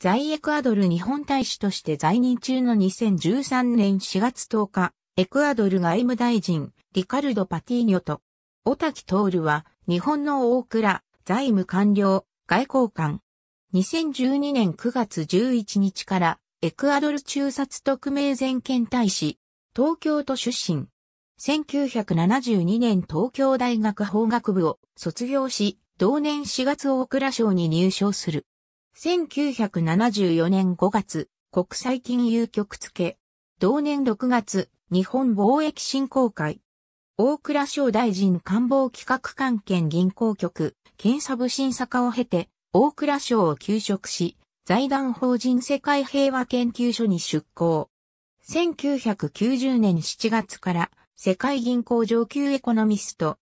在エクアドル日本大使として在任中の2013年4月10日、エクアドル外務大臣、リカルド・パティーニョと、オタキ・トールは、日本の大倉、財務官僚、外交官。2012年9月11日から、エクアドル中殺特命全権大使、東京都出身。1972年東京大学法学部を卒業し、同年4月大倉賞に入賞する。1974年5月、国際金融局付。同年6月、日本貿易振興会。大倉省大臣官房企画関係銀行局、検査部審査課を経て、大倉省を休職し、財団法人世界平和研究所に出向。1990年7月から世界銀行上級エコノミスト。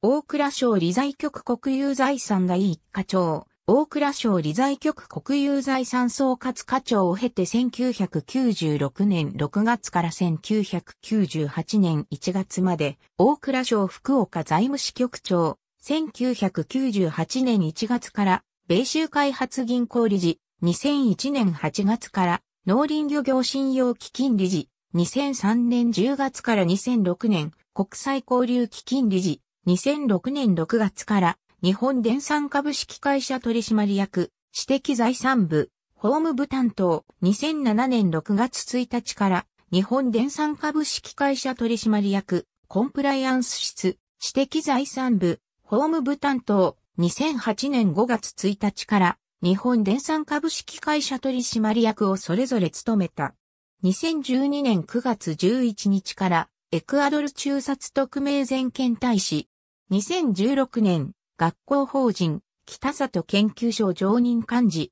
大倉省理財局国有財産第一課長、大蔵省理財局国有財産総括課長を経て1996年6月から1998年1月まで、大蔵省福岡財務支局長、1998年1月から、米州開発銀行理事、2001年8月から、農林漁業信用基金理事、2003年10月から2006年、国際交流基金理事、2006年6月から、日本電産株式会社取締役、私的財産部、法務部担当、2007年6月1日から、日本電産株式会社取締役、コンプライアンス室、私的財産部、法務部担当、2008年5月1日から、日本電産株式会社取締役をそれぞれ務めた。2012年9月11日から、エクアドル中殺特命全権大使。2016年学校法人、北里研究所常任幹事。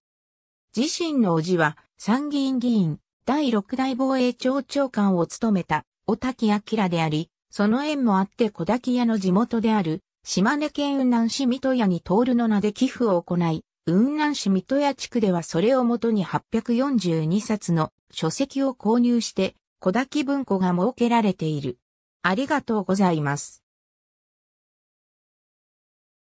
自身の叔父は、参議院議員、第六代防衛庁長官を務めた、小滝明であり、その縁もあって小滝屋の地元である、島根県雲南市水戸屋に通るの名で寄付を行い、雲南市水戸屋地区ではそれをもとに842冊の書籍を購入して、小滝文庫が設けられている。ありがとうございます。